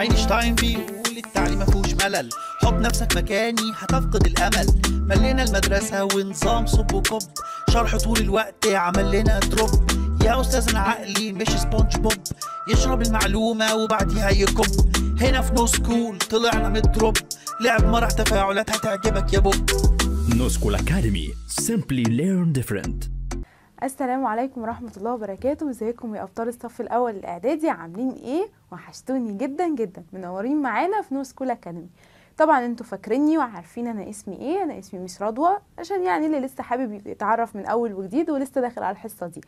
اينشتاين بيقول التعليم مفهوش ملل حط نفسك مكاني هتفقد الامل ملينا المدرسه ونظام صب وكب شرح طول الوقت عمل لنا دروب يا استاذنا عقلي مش سبونج بوب يشرب المعلومه وبعديها يكب هنا في نو سكول طلعنا من الدروب لعب مرح تفاعلات هتعجبك يا بوب نو سكول اكاديمي سيمبلي ليرن ديفرنت السلام عليكم ورحمه الله وبركاته ازيكم يا ابطال الصف الاول الاعدادي عاملين ايه وحشتوني جدا جدا منورين معانا في نو سكول اكاديمي طبعا انتوا فاكريني وعارفين انا اسمي ايه انا اسمي مش رضوى عشان يعني اللي لسه حابب يتعرف من اول وجديد ولسه داخل على الحصه دي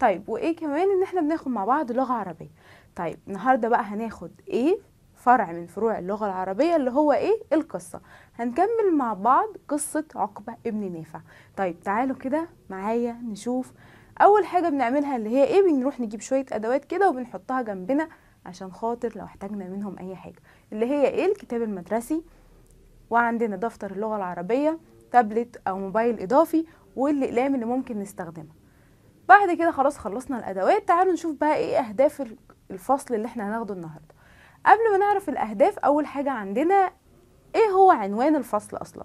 طيب وايه كمان ان احنا بناخد مع بعض لغه عربيه طيب النهارده بقى هناخد ايه فرع من فروع اللغة العربية اللي هو ايه القصة هنكمل مع بعض قصة عقبة ابن نافع طيب تعالوا كده معايا نشوف اول حاجه بنعملها اللي هي ايه بنروح نجيب شويه ادوات كده وبنحطها جنبنا عشان خاطر لو احتاجنا منهم اي حاجه اللي هي ايه الكتاب المدرسي وعندنا دفتر اللغه العربيه تابلت او موبايل اضافي والاقلام اللي ممكن نستخدمها بعد كده خلاص خلصنا الادوات تعالوا نشوف بقى ايه اهداف الفصل اللي احنا هناخده النهارده قبل ما نعرف الاهداف اول حاجه عندنا ايه هو عنوان الفصل اصلا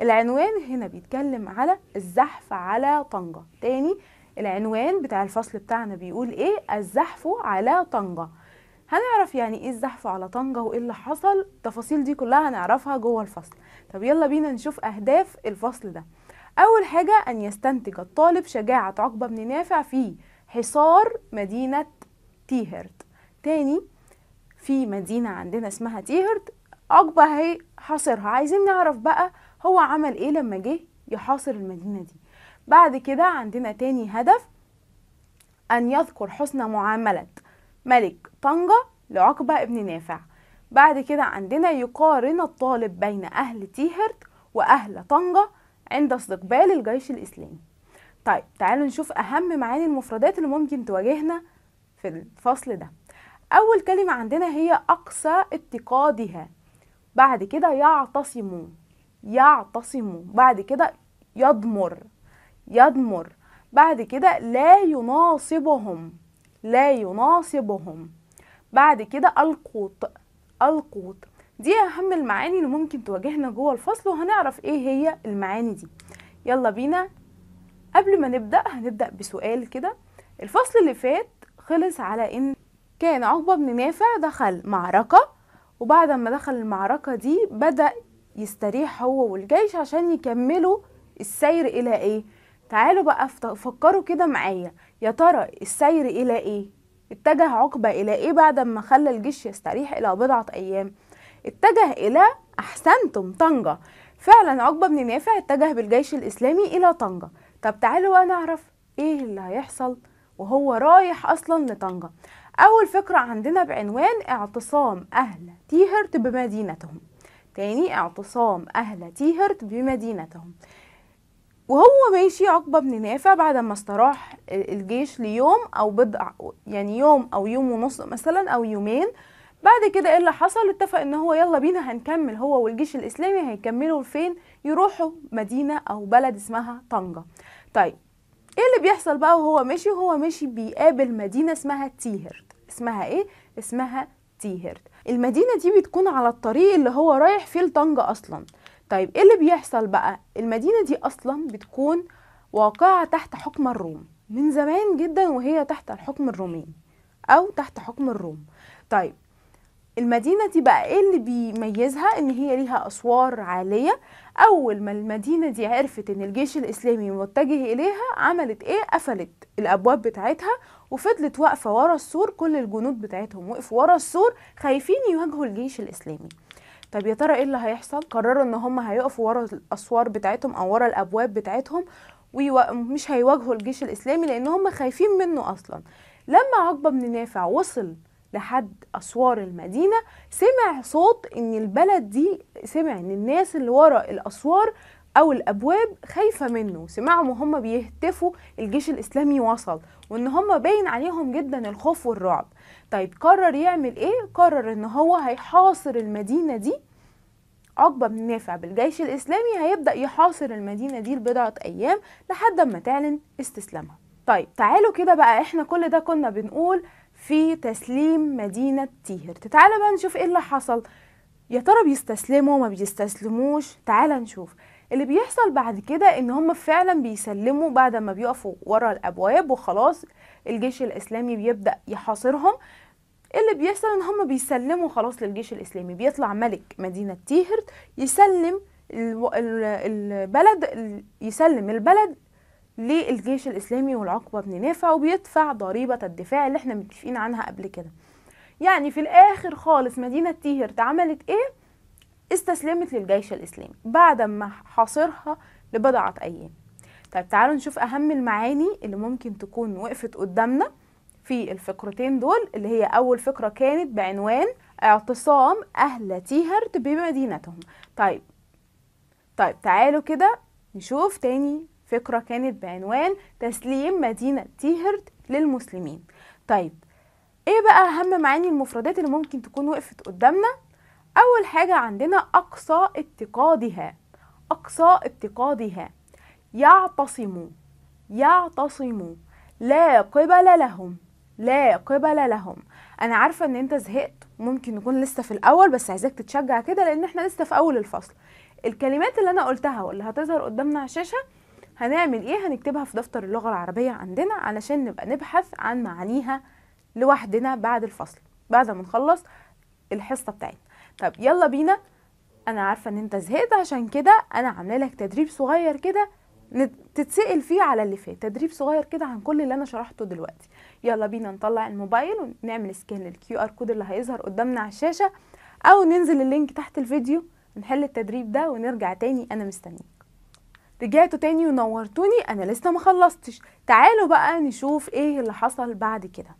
العنوان هنا بيتكلم على الزحف على طنجة تاني العنوان بتاع الفصل بتاعنا بيقول ايه الزحف على طنجة هنعرف يعني ايه الزحف على طنجة وايه اللي حصل التفاصيل دي كلها هنعرفها جوه الفصل طب يلا بينا نشوف اهداف الفصل ده اول حاجة ان يستنتج الطالب شجاعة عقبة بن نافع في حصار مدينة تيهرت تاني في مدينة عندنا اسمها تيهرت عقبة هي حاصرها عايزين نعرف بقى هو عمل ايه لما جه يحاصر المدينة دي بعد كده عندنا تاني هدف أن يذكر حسن معاملة ملك طنجة لعقبة ابن نافع بعد كده عندنا يقارن الطالب بين أهل تيهرت وأهل طنجة عند استقبال الجيش الإسلامي طيب تعالوا نشوف أهم معاني المفردات اللي ممكن تواجهنا في الفصل ده أول كلمة عندنا هي أقصى اتقادها بعد كده يعتصمون يعتصمون بعد كده يضمر يضمر بعد كده لا يناصبهم لا يناصبهم بعد كده القوط القوط دي اهم المعاني اللي ممكن تواجهنا جوه الفصل وهنعرف ايه هي المعاني دي يلا بينا قبل ما نبدا هنبدا بسؤال كده الفصل اللي فات خلص على ان كان عقبه بن نافع دخل معركه وبعد ما دخل المعركه دي بدا يستريح هو والجيش عشان يكملوا السير الى ايه تعالوا بقى فكروا كده معايا يا ترى السير إلى إيه؟ اتجه عقبة إلى إيه بعد ما خلى الجيش يستريح إلى بضعة أيام؟ اتجه إلى أحسنتم طنجة فعلا عقبة بن نافع اتجه بالجيش الإسلامي إلى طنجة طب تعالوا بقى نعرف إيه اللي هيحصل وهو رايح أصلا لطنجة أول فكرة عندنا بعنوان اعتصام أهل تيهرت بمدينتهم تاني اعتصام أهل تيهرت بمدينتهم وهو ماشي عقبة بن نافع بعد ما استراح الجيش ليوم أو بضع يعني يوم أو يوم ونص مثلا أو يومين بعد كده ايه اللي حصل اتفق ان هو يلا بينا هنكمل هو والجيش الاسلامي هيكملوا فين يروحوا مدينه او بلد اسمها طنجه طيب ايه اللي بيحصل بقى وهو ماشي وهو ماشي بيقابل مدينه اسمها تيهرت اسمها ايه اسمها تيهرت المدينه دي بتكون على الطريق اللي هو رايح فيه لطنجه اصلا طيب ايه اللي بيحصل بقى المدينة دي اصلا بتكون واقعة تحت حكم الروم من زمان جدا وهي تحت الحكم الرومي او تحت حكم الروم طيب المدينة دي بقى ايه اللي بيميزها ان هي ليها اسوار عالية اول ما المدينة دي عرفت ان الجيش الاسلامي متجه اليها عملت ايه قفلت الابواب بتاعتها وفضلت واقفة ورا السور كل الجنود بتاعتهم وقفوا ورا السور خايفين يواجهوا الجيش الاسلامي طب يا ترى ايه اللي هيحصل قرروا ان هم هيقفوا ورا الاسوار بتاعتهم او ورا الابواب بتاعتهم ومش هيواجهوا الجيش الاسلامي لان هم خايفين منه اصلا لما عقبه بن نافع وصل لحد اسوار المدينه سمع صوت ان البلد دي سمع ان الناس اللي ورا الاسوار او الابواب خايفه منه سمعهم وهم بيهتفوا الجيش الاسلامي وصل وان هم باين عليهم جدا الخوف والرعب طيب قرر يعمل ايه قرر ان هو هيحاصر المدينه دي عقبه بن نافع بالجيش الاسلامي هيبدا يحاصر المدينه دي لبضعه ايام لحد ما تعلن استسلامها طيب تعالوا كده بقى احنا كل ده كنا بنقول في تسليم مدينه تيهر تعالى بقى نشوف ايه اللي حصل يا ترى بيستسلموا ما بيستسلموش تعالى نشوف اللي بيحصل بعد كده ان هم فعلا بيسلموا بعد ما بيقفوا ورا الابواب وخلاص الجيش الاسلامي بيبدا يحاصرهم اللي بيحصل ان هم بيسلموا خلاص للجيش الاسلامي بيطلع ملك مدينه تيهرت يسلم البلد يسلم البلد للجيش الاسلامي والعقبه بن نافع وبيدفع ضريبه الدفاع اللي احنا متفقين عنها قبل كده يعني في الاخر خالص مدينه تيهرت عملت ايه استسلمت للجيش الإسلامي بعد ما حاصرها لبضعة أيام طيب تعالوا نشوف أهم المعاني اللي ممكن تكون وقفت قدامنا في الفقرتين دول اللي هي أول فقرة كانت بعنوان اعتصام أهل تيهرت بمدينتهم طيب طيب تعالوا كده نشوف تاني فقرة كانت بعنوان تسليم مدينة تيهرت للمسلمين طيب ايه بقى أهم معاني المفردات اللي ممكن تكون وقفت قدامنا أول حاجة عندنا أقصى اتقادها أقصى اتقادها يعتصموا يعتصموا لا قبل لهم لا قبل لهم انا عارفه ان انت زهقت ممكن نكون لسه في الاول بس عايزاك تتشجع كده لان احنا لسه في اول الفصل الكلمات اللي انا قلتها واللي هتظهر قدامنا على الشاشه هنعمل ايه هنكتبها في دفتر اللغه العربيه عندنا علشان نبقى نبحث عن معانيها لوحدنا بعد الفصل بعد ما نخلص الحصه بتاعتنا طب يلا بينا انا عارفه ان انت زهقت عشان كده انا عامله لك تدريب صغير كده تتسال فيه على اللي فات تدريب صغير كده عن كل اللي انا شرحته دلوقتي يلا بينا نطلع الموبايل ونعمل سكان للكيو ار كود اللي هيظهر قدامنا على الشاشه او ننزل اللينك تحت الفيديو نحل التدريب ده ونرجع تاني انا مستنيك رجعتوا تاني ونورتوني انا لسه ما خلصتش تعالوا بقى نشوف ايه اللي حصل بعد كده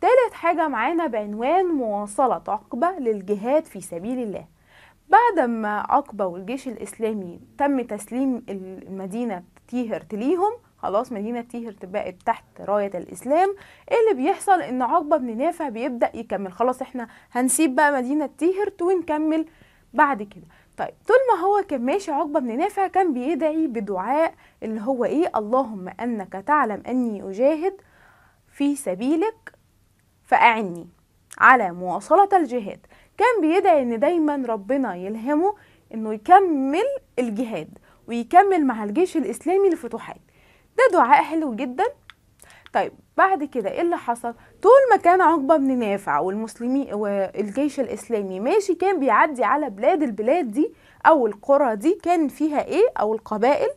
تالت حاجة معانا بعنوان مواصلة عقبة للجهاد في سبيل الله بعد ما عقبة والجيش الإسلامي تم تسليم المدينة تيهرت ليهم خلاص مدينة تيهرت بقت تحت راية الإسلام إيه اللي بيحصل إن عقبة بن نافع بيبدأ يكمل خلاص إحنا هنسيب بقى مدينة تيهرت ونكمل بعد كده طيب طول ما هو كان ماشي عقبة بن نافع كان بيدعي بدعاء اللي هو إيه اللهم أنك تعلم أني أجاهد في سبيلك فأعني على مواصلة الجهاد كان بيدعي ان دايما ربنا يلهمه انه يكمل الجهاد ويكمل مع الجيش الاسلامي الفتوحات ده دعاء حلو جدا طيب بعد كده ايه اللي حصل طول ما كان عقبه بن نافع والمسلمين والجيش الاسلامي ماشي كان بيعدي على بلاد البلاد دي او القرى دي كان فيها ايه او القبائل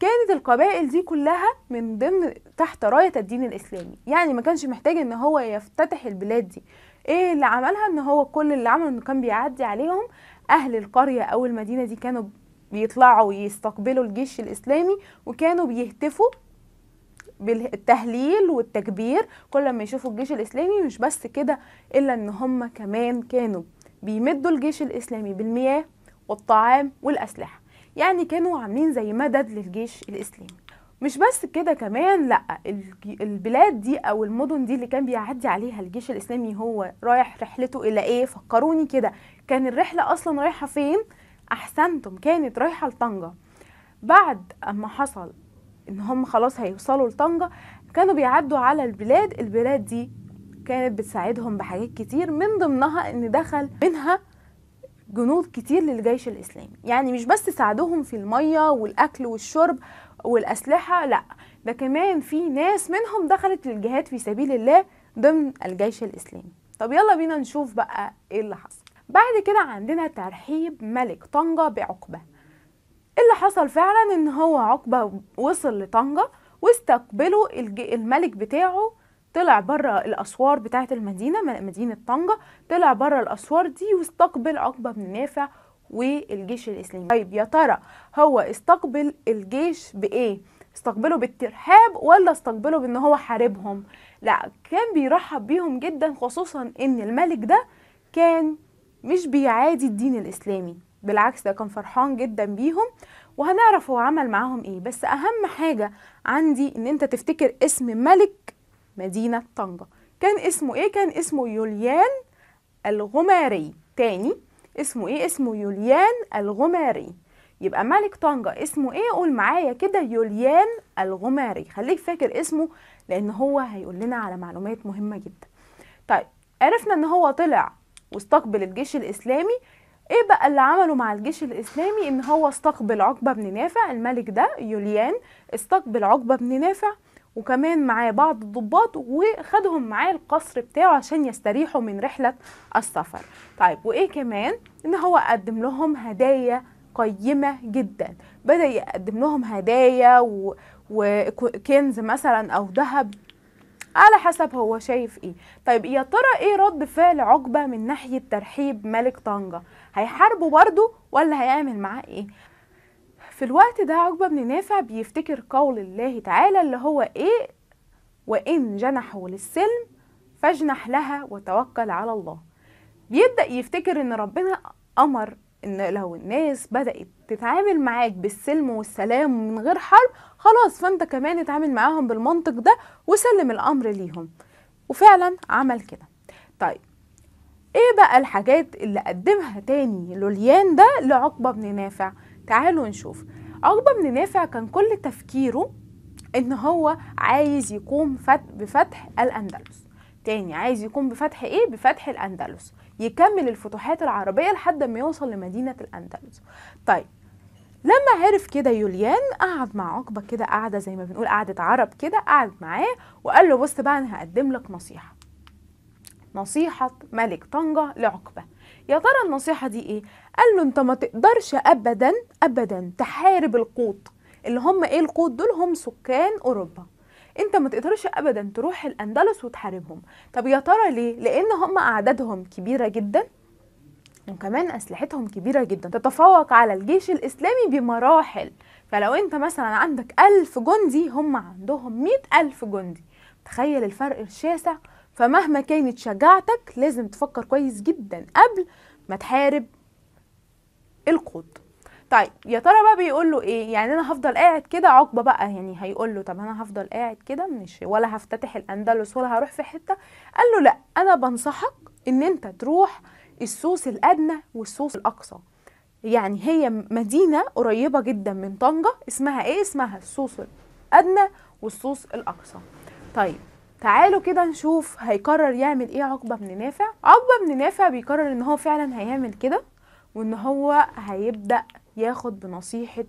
كانت القبائل دي كلها من ضمن تحت راية الدين الإسلامي يعني ما كانش محتاج إن هو يفتتح البلاد دي إيه اللي عملها إن هو كل اللي عمله إنه كان بيعدي عليهم أهل القرية أو المدينة دي كانوا بيطلعوا يستقبلوا الجيش الإسلامي وكانوا بيهتفوا بالتهليل والتكبير كل ما يشوفوا الجيش الإسلامي مش بس كده إلا إن هم كمان كانوا بيمدوا الجيش الإسلامي بالمياه والطعام والأسلحة يعني كانوا عاملين زي مدد للجيش الإسلامي مش بس كده كمان لا البلاد دي او المدن دي اللي كان بيعدي عليها الجيش الاسلامي هو رايح رحلته الى ايه فكروني كده كان الرحله اصلا رايحه فين احسنتم كانت رايحه لطنجه بعد اما حصل ان هم خلاص هيوصلوا لطنجه كانوا بيعدوا على البلاد البلاد دي كانت بتساعدهم بحاجات كتير من ضمنها ان دخل منها جنود كتير للجيش الإسلامي يعني مش بس ساعدوهم في المية والأكل والشرب والأسلحة لأ ده كمان في ناس منهم دخلت للجهاد في سبيل الله ضمن الجيش الإسلامي طب يلا بينا نشوف بقى إيه اللي حصل بعد كده عندنا ترحيب ملك طنجة بعقبة إيه اللي حصل فعلا إن هو عقبة وصل لطنجة واستقبله الملك بتاعه طلع بره الاسوار بتاعه المدينه مدينه طنجه طلع بره الاسوار دي واستقبل عقبه بن نافع والجيش الاسلامي طيب يا ترى هو استقبل الجيش بايه استقبله بالترحاب ولا استقبله بان هو حاربهم لا كان بيرحب بيهم جدا خصوصا ان الملك ده كان مش بيعادي الدين الاسلامي بالعكس ده كان فرحان جدا بيهم وهنعرف هو عمل معاهم ايه بس اهم حاجه عندي ان انت تفتكر اسم ملك مدينة طنجة كان اسمه ايه؟ كان اسمه يوليان الغماري تاني اسمه ايه؟ اسمه يوليان الغماري يبقى ملك طنجة اسمه ايه؟ قول معايا كده يوليان الغماري خليك فاكر اسمه لان هو هيقول لنا على معلومات مهمة جدا طيب عرفنا ان هو طلع واستقبل الجيش الاسلامي ايه بقى اللي عمله مع الجيش الاسلامي ان هو استقبل عقبه بن نافع الملك ده يوليان استقبل عقبه بن نافع وكمان معاه بعض الضباط وخدهم معاه القصر بتاعه عشان يستريحوا من رحلة السفر طيب وإيه كمان إن هو قدم لهم هدايا قيمة جدا بدأ يقدم لهم هدايا و... وكنز مثلا أو ذهب على حسب هو شايف ايه طيب يا ترى ايه رد فعل عقبة من ناحية ترحيب ملك طنجة هيحاربه برضه ولا هيعمل معاه ايه في الوقت ده عقبة بن نافع بيفتكر قول الله تعالى اللي هو إيه وإن جنحوا للسلم فاجنح لها وتوكل على الله بيبدأ يفتكر إن ربنا أمر إن لو الناس بدأت تتعامل معاك بالسلم والسلام من غير حرب خلاص فأنت كمان اتعامل معاهم بالمنطق ده وسلم الأمر ليهم وفعلا عمل كده طيب ايه بقى الحاجات اللي قدمها تاني لوليان ده لعقبة بن نافع؟ تعالوا نشوف عقبة بن نافع كان كل تفكيره ان هو عايز يقوم بفتح الاندلس تاني عايز يقوم بفتح ايه بفتح الاندلس يكمل الفتوحات العربية لحد ما يوصل لمدينة الاندلس طيب لما عرف كده يوليان قعد مع عقبة كده قعدة زي ما بنقول قعدة عرب كده قعد معاه وقال له بص بقى أنا هقدم لك نصيحة نصيحة ملك طنجة لعقبة يا ترى النصيحه دي ايه قال له انت ما تقدرش ابدا ابدا تحارب القوط اللي هم ايه القوط دول هم سكان اوروبا انت ما تقدرش ابدا تروح الاندلس وتحاربهم طب يا ترى ليه لان هم اعدادهم كبيره جدا وكمان اسلحتهم كبيره جدا تتفوق على الجيش الاسلامي بمراحل فلو انت مثلا عندك ألف جندي هم عندهم مئة ألف جندي تخيل الفرق الشاسع فمهما كانت شجاعتك لازم تفكر كويس جدا قبل ما تحارب القوط طيب يا ترى بقى بيقول له ايه يعني انا هفضل قاعد كده عقبه بقى يعني هيقول له طب انا هفضل قاعد كده مش ولا هفتتح الاندلس ولا هروح في حته قال له لا انا بنصحك ان انت تروح السوس الادنى والسوس الاقصى يعني هي مدينه قريبه جدا من طنجه اسمها ايه اسمها السوس الادنى والسوس الاقصى طيب تعالوا كده نشوف هيقرر يعمل ايه عقبة بن نافع عقبة بن نافع بيقرر ان هو فعلا هيعمل كده وان هو هيبدأ ياخد بنصيحة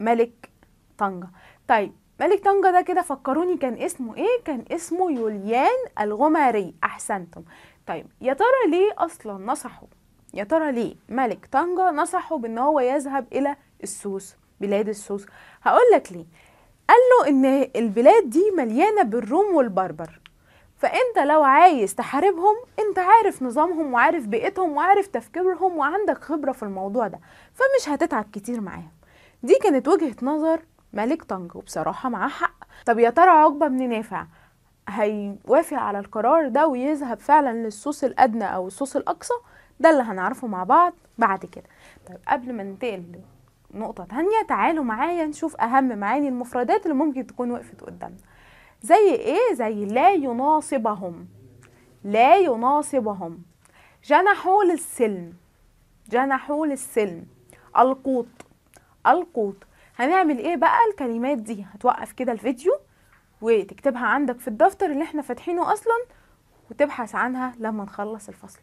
ملك طنجة طيب ملك طنجة ده كده فكروني كان اسمه ايه كان اسمه يوليان الغماري احسنتم طيب يا ترى ليه اصلا نصحه يا ترى ليه ملك طنجة نصحه بان هو يذهب الى السوس بلاد السوس هقول لك ليه قال له ان البلاد دي مليانه بالروم والبربر فانت لو عايز تحاربهم انت عارف نظامهم وعارف بيئتهم وعارف تفكيرهم وعندك خبره في الموضوع ده فمش هتتعب كتير معاهم دي كانت وجهه نظر ملك طنج وبصراحه معاه حق طب يا ترى عقبه بن نافع هيوافق على القرار ده ويذهب فعلا للصوص الادنى او الصوص الاقصى ده اللي هنعرفه مع بعض بعد كده طيب قبل ما ننتقل نقطة تانية تعالوا معايا نشوف أهم معاني المفردات اللي ممكن تكون وقفت قدامنا زي إيه؟ زي لا يناصبهم لا يناصبهم جنحوا للسلم جنحوا للسلم القوط القوط هنعمل ايه بقى الكلمات دي هتوقف كده الفيديو وتكتبها عندك في الدفتر اللي احنا فاتحينه اصلا وتبحث عنها لما نخلص الفصل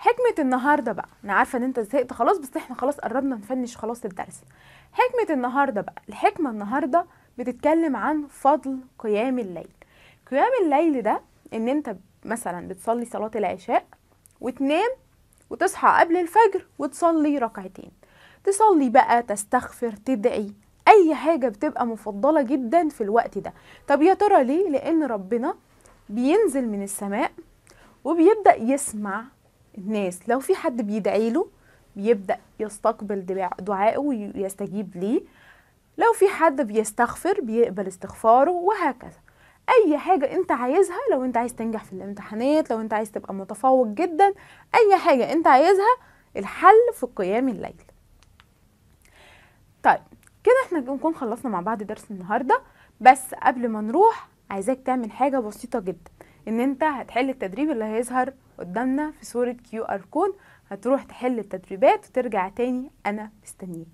حكمة النهاردة بقى أنا عارفة إن أنت زهقت خلاص بس إحنا خلاص قربنا نفنش خلاص الدرس حكمة النهاردة بقى الحكمة النهاردة بتتكلم عن فضل قيام الليل قيام الليل ده إن أنت مثلا بتصلي صلاة العشاء وتنام وتصحى قبل الفجر وتصلي ركعتين تصلي بقى تستغفر تدعي أي حاجة بتبقى مفضلة جدا في الوقت ده طب يا ترى ليه؟ لأن ربنا بينزل من السماء وبيبدأ يسمع الناس لو في حد بيدعي له بيبدأ يستقبل دعائه ويستجيب ليه لو في حد بيستغفر بيقبل استغفاره وهكذا اي حاجة انت عايزها لو انت عايز تنجح في الامتحانات لو انت عايز تبقى متفوق جدا اي حاجة انت عايزها الحل في قيام الليل طيب كده احنا نكون خلصنا مع بعض درس النهاردة بس قبل ما نروح عايزاك تعمل حاجة بسيطة جدا ان انت هتحل التدريب اللي هيظهر قدامنا في صورة كيو ار كود هتروح تحل التدريبات وترجع تاني انا مستنيك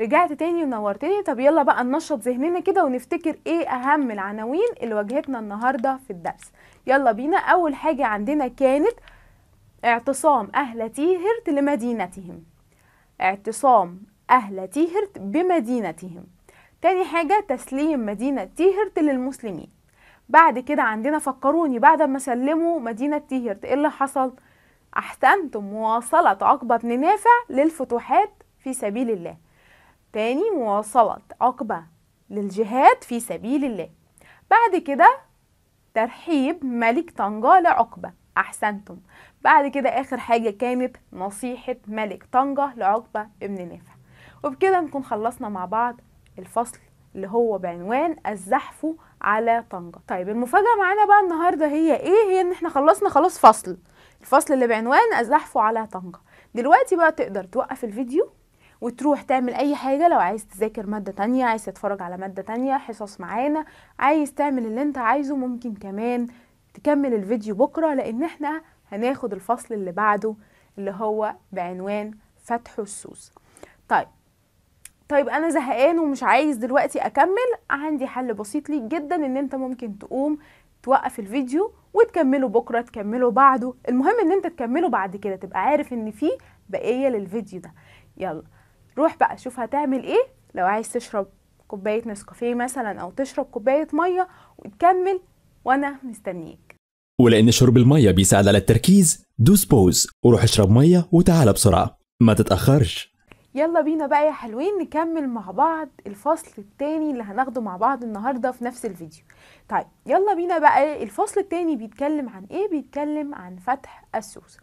رجعت تاني ونورتني طب يلا بقى ننشط ذهننا كده ونفتكر ايه اهم العناوين اللي واجهتنا النهارده في الدرس يلا بينا اول حاجه عندنا كانت اعتصام اهل تيهرت لمدينتهم اعتصام اهل تيهرت بمدينتهم تاني حاجه تسليم مدينه تيهرت للمسلمين بعد كده عندنا فكروني بعد ما سلموا مدينة تيهرت ايه اللي حصل احسنتم مواصلة عقبة بن نافع للفتوحات في سبيل الله تاني مواصلة عقبة للجهاد في سبيل الله بعد كده ترحيب ملك طنجة لعقبة أحسنتم بعد كده آخر حاجة كانت نصيحة ملك طنجة لعقبة ابن نافع وبكده نكون خلصنا مع بعض الفصل اللي هو بعنوان الزحف على طنجة طيب المفاجأة معانا بقى النهاردة هي ايه هي ان احنا خلصنا خلاص فصل الفصل اللي بعنوان ازحفه على طنجة دلوقتي بقى تقدر توقف الفيديو وتروح تعمل اي حاجة لو عايز تذاكر مادة تانية عايز تتفرج على مادة تانية حصص معانا عايز تعمل اللي انت عايزه ممكن كمان تكمل الفيديو بكرة لان احنا هناخد الفصل اللي بعده اللي هو بعنوان فتح السوس طيب طيب انا زهقان ومش عايز دلوقتي اكمل عندي حل بسيط ليك جدا ان انت ممكن تقوم توقف الفيديو وتكمله بكره تكمله بعده المهم ان انت تكمله بعد كده تبقى عارف ان في بقيه للفيديو ده يلا روح بقى شوف هتعمل ايه لو عايز تشرب كوبايه نسكافيه مثلا او تشرب كوبايه ميه وتكمل وانا مستنيك ولان شرب الميه بيساعد على التركيز دوس بوز وروح اشرب ميه وتعالى بسرعه ما تتاخرش يلا بينا بقى يا حلوين نكمل مع بعض الفصل التاني اللي هناخده مع بعض النهارده في نفس الفيديو طيب يلا بينا بقى ايه، الفصل التاني بيتكلم عن ايه بيتكلم عن فتح السوس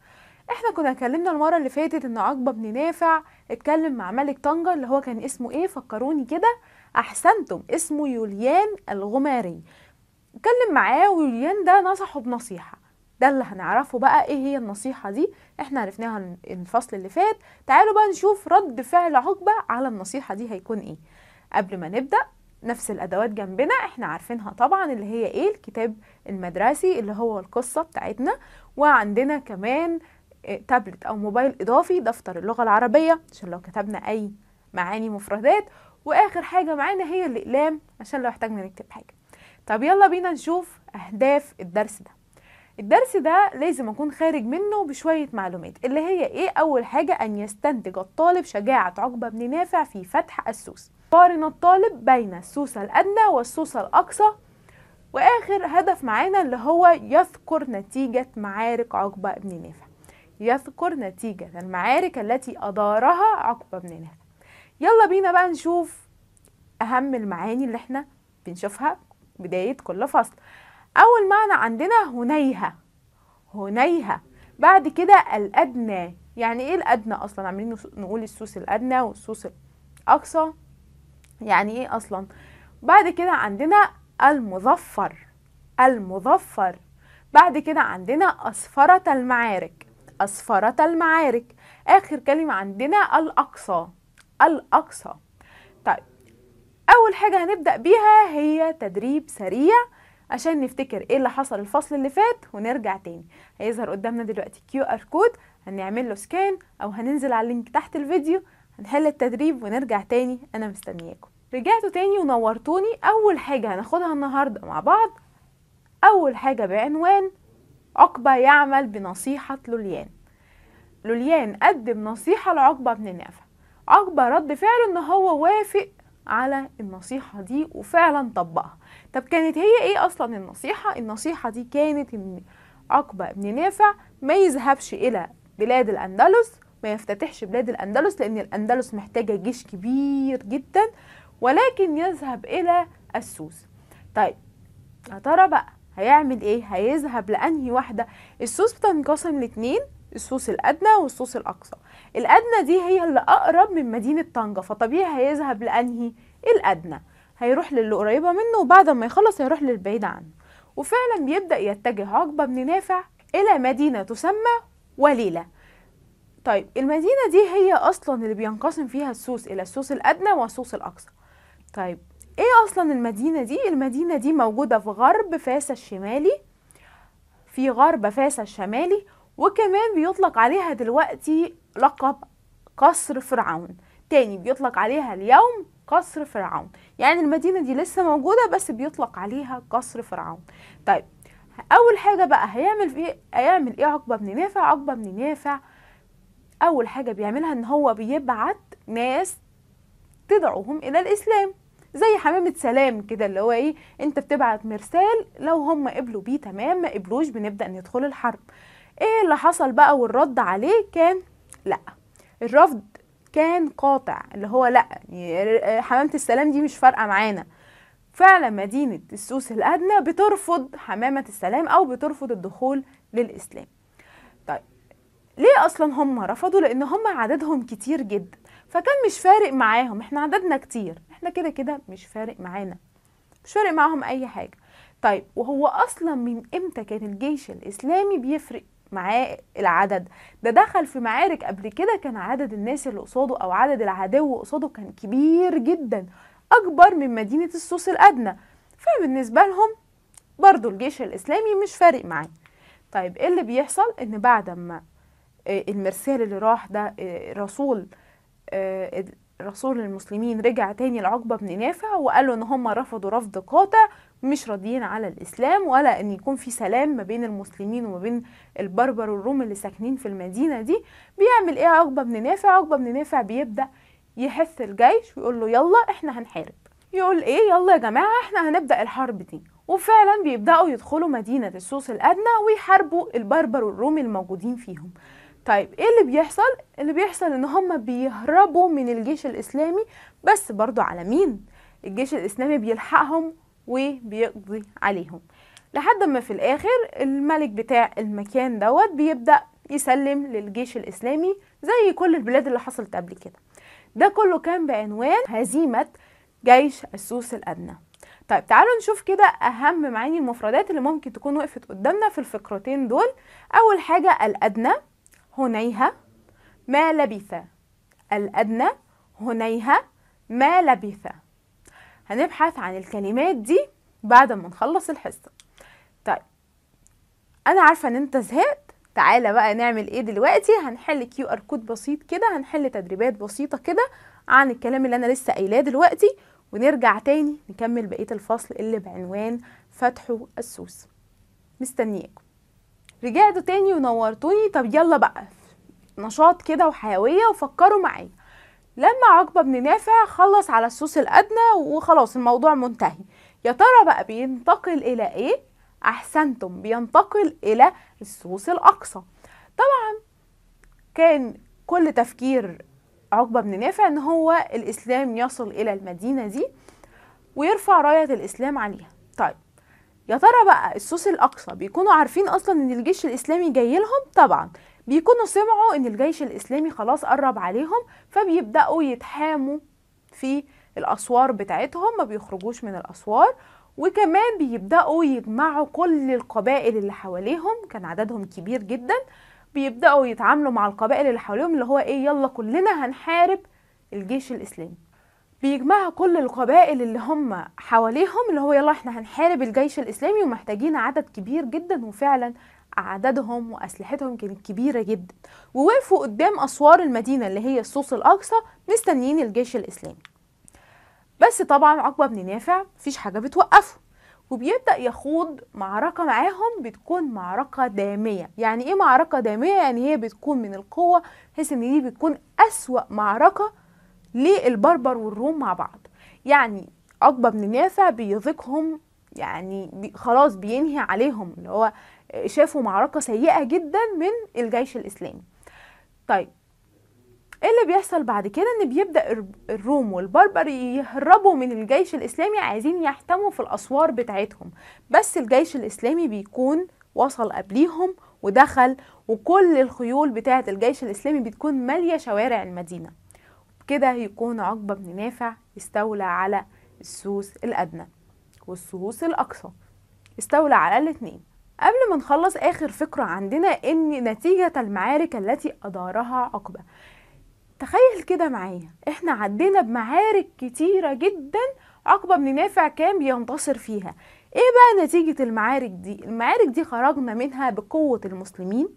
احنا كنا اتكلمنا المره اللي فاتت ان عقبه بن نافع اتكلم مع ملك طنجه اللي هو كان اسمه ايه فكروني كده احسنتم اسمه يوليان الغماري اتكلم معاه ويوليان ده نصحه بنصيحه ده اللي هنعرفه بقى ايه هي النصيحه دي احنا عرفناها الفصل اللي فات تعالوا بقى نشوف رد فعل عقبه على النصيحه دي هيكون ايه قبل ما نبدا نفس الادوات جنبنا احنا عارفينها طبعا اللي هي ايه الكتاب المدرسي اللي هو القصه بتاعتنا وعندنا كمان آه، تابلت او موبايل اضافي دفتر اللغه العربيه عشان لو كتبنا اي معاني مفردات واخر حاجه معانا هي الاقلام عشان لو احتاجنا نكتب حاجه طب يلا بينا نشوف اهداف الدرس ده الدرس ده لازم اكون خارج منه بشويه معلومات اللي هي ايه اول حاجه ان يستنتج الطالب شجاعه عقبه بن نافع في فتح السوس قارن الطالب بين السوس الادنى والسوس الاقصى واخر هدف معانا اللي هو يذكر نتيجه معارك عقبه بن نافع يذكر نتيجه المعارك التي ادارها عقبه بن نافع يلا بينا بقى نشوف اهم المعاني اللي احنا بنشوفها بدايه كل فصل أول معنى عندنا هنيهة هنيهة بعد كده الأدنى يعني إيه الأدنى أصلا عاملين نقول السوس الأدنى والسوس الأقصى يعني إيه أصلا بعد كده عندنا المظفر المظفر بعد كده عندنا أصفرة المعارك أصفرة المعارك آخر كلمة عندنا الأقصى الأقصى طيب أول حاجة هنبدأ بيها هي تدريب سريع عشان نفتكر ايه اللي حصل الفصل اللي فات ونرجع تاني هيظهر قدامنا دلوقتي كيو ار كود هنعمل له سكان او هننزل على اللينك تحت الفيديو هنحل التدريب ونرجع تاني انا مستنياكم رجعتوا تاني ونورتوني اول حاجه هناخدها النهارده مع بعض اول حاجه بعنوان عقبه يعمل بنصيحه لوليان لوليان قدم نصيحه لعقبه بن نافع عقبه رد فعله ان هو وافق على النصيحه دي وفعلا طبقها طب كانت هي ايه اصلا النصيحه النصيحه دي كانت ان عقبه بن نافع ما يذهبش الى بلاد الاندلس ما يفتتحش بلاد الاندلس لان الاندلس محتاجه جيش كبير جدا ولكن يذهب الى السوس طيب يا ترى بقى هيعمل ايه هيذهب لانهي واحده السوس بتنقسم لاتنين السوس الادنى والسوس الاقصى الادنى دي هي اللي اقرب من مدينه طنجه فطبيعي هيذهب لانهي الادنى هيروح للي قريبة منه وبعد ما يخلص هيروح للبعيد عنه وفعلا بيبدأ يتجه عقبة بن نافع إلى مدينة تسمى وليلة طيب المدينة دي هي أصلا اللي بينقسم فيها السوس إلى السوس الأدنى والسوس الأقصى طيب إيه أصلا المدينة دي؟ المدينة دي موجودة في غرب فاس الشمالي في غرب فاس الشمالي وكمان بيطلق عليها دلوقتي لقب قصر فرعون تاني بيطلق عليها اليوم قصر فرعون يعني المدينة دي لسه موجودة بس بيطلق عليها قصر فرعون طيب أول حاجة بقى هيعمل إيه هيعمل إيه عقبة بن نافع عقبة بن نافع أول حاجة بيعملها إن هو بيبعت ناس تدعوهم إلى الإسلام زي حمامة سلام كده اللي هو ايه انت بتبعت مرسال لو هم قبلوا بيه تمام ما قبلوش بنبدأ ندخل الحرب ايه اللي حصل بقى والرد عليه كان لا الرفض كان قاطع اللي هو لا يعني حمامة السلام دي مش فارقة معانا فعلا مدينة السوس الأدنى بترفض حمامة السلام أو بترفض الدخول للإسلام طيب ليه أصلا هم رفضوا لأن هم عددهم كتير جدا فكان مش فارق معاهم احنا عددنا كتير احنا كده كده مش فارق معانا مش فارق معاهم أي حاجة طيب وهو أصلا من إمتى كان الجيش الإسلامي بيفرق معاه العدد ده دخل في معارك قبل كده كان عدد الناس اللي قصاده او عدد العدو قصاده كان كبير جدا اكبر من مدينه السوس الادنى فبالنسبه لهم برضو الجيش الاسلامي مش فارق معاه طيب ايه اللي بيحصل ان بعد ما آه، المرسال اللي راح ده آه، الرسول آه، رسول المسلمين رجع تاني لعقبة بن نافع وقالوا ان هم رفضوا رفض قاطع مش راضيين على الاسلام ولا ان يكون في سلام ما بين المسلمين وما بين البربر والروم اللي ساكنين في المدينة دي بيعمل ايه عقبة بن نافع عقبة بن نافع بيبدأ يحث الجيش ويقول له يلا احنا هنحارب يقول ايه يلا يا جماعة احنا هنبدأ الحرب دي وفعلا بيبدأوا يدخلوا مدينة السوس الأدنى ويحاربوا البربر والروم الموجودين فيهم طيب ايه اللي بيحصل اللي بيحصل ان هم بيهربوا من الجيش الاسلامي بس برضو على مين الجيش الاسلامي بيلحقهم وبيقضي عليهم لحد ما في الاخر الملك بتاع المكان دوت بيبدا يسلم للجيش الاسلامي زي كل البلاد اللي حصلت قبل كده ده كله كان بعنوان هزيمه جيش السوس الادنى طيب تعالوا نشوف كده اهم معاني المفردات اللي ممكن تكون وقفت قدامنا في الفقرتين دول اول حاجه الادنى هنيهة ما لبث الأدنى هنيهة ما لبث هنبحث عن الكلمات دي بعد ما نخلص الحصة طيب أنا عارفة إن أنت زهقت تعالى بقى نعمل إيه دلوقتي هنحل كيو آر كود بسيط كده هنحل تدريبات بسيطة كده عن الكلام اللي أنا لسه قايلاه دلوقتي ونرجع تاني نكمل بقية الفصل اللي بعنوان فتح السوس مستنياكم رجعتوا تاني ونورتوني طب يلا بقى نشاط كده وحيويه وفكروا معايا لما عقبه بن نافع خلص على السوس الادنى وخلاص الموضوع منتهي يا ترى بقى بينتقل الى ايه احسنتم بينتقل الى السوس الاقصى طبعا كان كل تفكير عقبه بن نافع ان هو الاسلام يصل الى المدينه دي ويرفع رايه الاسلام عليها طيب يا ترى بقى السوس الاقصى بيكونوا عارفين اصلا ان الجيش الاسلامي جاي لهم طبعا بيكونوا سمعوا ان الجيش الاسلامي خلاص قرب عليهم فبيبداوا يتحاموا في الاسوار بتاعتهم ما بيخرجوش من الاسوار وكمان بيبداوا يجمعوا كل القبائل اللي حواليهم كان عددهم كبير جدا بيبداوا يتعاملوا مع القبائل اللي حواليهم اللي هو ايه يلا كلنا هنحارب الجيش الاسلامي بيجمعها كل القبائل اللي هم حواليهم اللي هو يلا احنا هنحارب الجيش الاسلامي ومحتاجين عدد كبير جدا وفعلا عددهم واسلحتهم كانت كبيره جدا ووقفوا قدام اسوار المدينه اللي هي الصوص الاقصى مستنيين الجيش الاسلامي بس طبعا عقبه بن نافع مفيش حاجه بتوقفه وبيبدا يخوض معركه معاهم بتكون معركه داميه يعني ايه معركه داميه يعني هي بتكون من القوه بحيث ان دي بتكون اسوا معركه ليه البربر والروم مع بعض يعني عقبه بن نافع بيضيقهم يعني بي خلاص بينهي عليهم اللي هو شافوا معركه سيئه جدا من الجيش الاسلامي طيب ايه اللي بيحصل بعد كده ان بيبدا الروم والبربر يهربوا من الجيش الاسلامي عايزين يحتموا في الاسوار بتاعتهم بس الجيش الاسلامي بيكون وصل قبليهم ودخل وكل الخيول بتاعه الجيش الاسلامي بتكون ماليه شوارع المدينه كده يكون عقبة بن نافع استولى على السوس الأدنى والسوس الأقصى استولى على الاتنين قبل ما نخلص آخر فكرة عندنا إن نتيجة المعارك التي أدارها عقبة تخيل كده معايا إحنا عدينا بمعارك كتيرة جدا عقبة بن نافع كان بينتصر فيها إيه بقى نتيجة المعارك دي؟ المعارك دي خرجنا منها بقوة المسلمين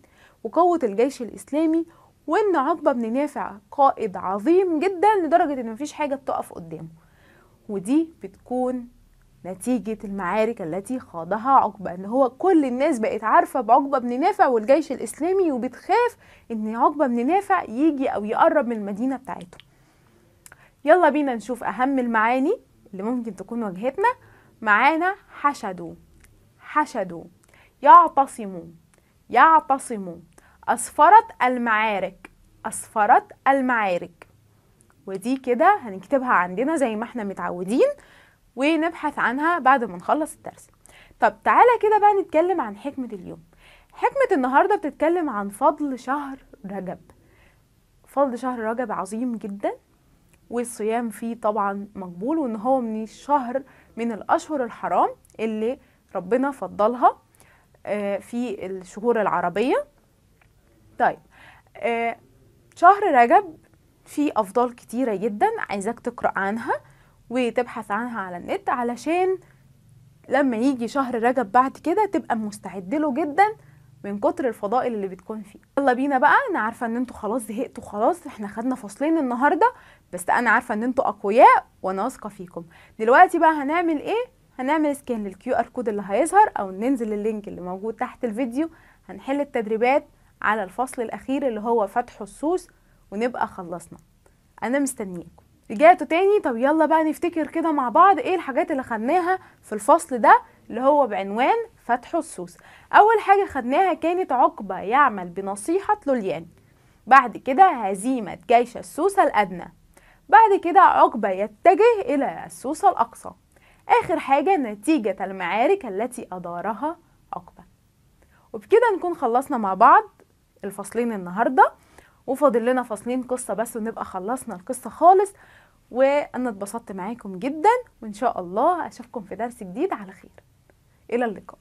وقوة الجيش الإسلامي وان عقبه بن نافع قائد عظيم جدا لدرجه ان مفيش حاجه بتقف قدامه ودي بتكون نتيجة المعارك التي خاضها عقبة ان هو كل الناس بقت عارفة بعقبة بن نافع والجيش الاسلامي وبتخاف ان عقبة بن نافع يجي او يقرب من المدينة بتاعته يلا بينا نشوف اهم المعاني اللي ممكن تكون واجهتنا معانا حشدوا حشدوا يعتصموا يعتصموا أسفرت المعارك أسفرت المعارك ودي كده هنكتبها عندنا زي ما احنا متعودين ونبحث عنها بعد ما نخلص الدرس طب تعالى كده بقى نتكلم عن حكمة اليوم حكمة النهاردة بتتكلم عن فضل شهر رجب فضل شهر رجب عظيم جدا والصيام فيه طبعا مقبول وان هو من الشهر من الاشهر الحرام اللي ربنا فضلها آه، في الشهور العربية طيب آه شهر رجب فيه أفضال كتيرة جدا عايزاك تقرأ عنها وتبحث عنها على النت علشان لما يجي شهر رجب بعد كده تبقى مستعد له جدا من كتر الفضائل اللي بتكون فيه يلا بينا بقى انا عارفه ان انتوا خلاص زهقتوا خلاص احنا خدنا فصلين النهارده بس انا عارفه ان انتوا اقوياء وانا واثقه فيكم دلوقتي بقى هنعمل ايه هنعمل سكان للكيو ار كود اللي هيظهر او ننزل اللينك اللي موجود تحت الفيديو هنحل التدريبات على الفصل الأخير اللي هو فتح السوس ونبقى خلصنا أنا مستنيكم رجعتوا تاني طب يلا بقى نفتكر كده مع بعض ايه الحاجات اللي خدناها في الفصل ده اللي هو بعنوان فتح السوس أول حاجة خدناها كانت عقبة يعمل بنصيحة لوليان بعد كده هزيمة جيش السوس الأدنى بعد كده عقبة يتجه إلى السوس الأقصى آخر حاجة نتيجة المعارك التي أدارها عقبة وبكده نكون خلصنا مع بعض الفصلين النهارده وفاضل لنا فصلين قصه بس ونبقى خلصنا القصه خالص وانا اتبسطت معاكم جدا وان شاء الله اشوفكم في درس جديد على خير الى اللقاء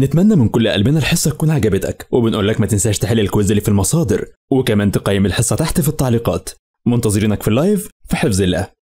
نتمنى من كل قلبنا الحصة تكون عجبتك وبنقول لك ما تنساش تحل الكويز اللي في المصادر وكمان تقيم الحصة تحت في التعليقات منتظرينك في اللايف في حفظ الله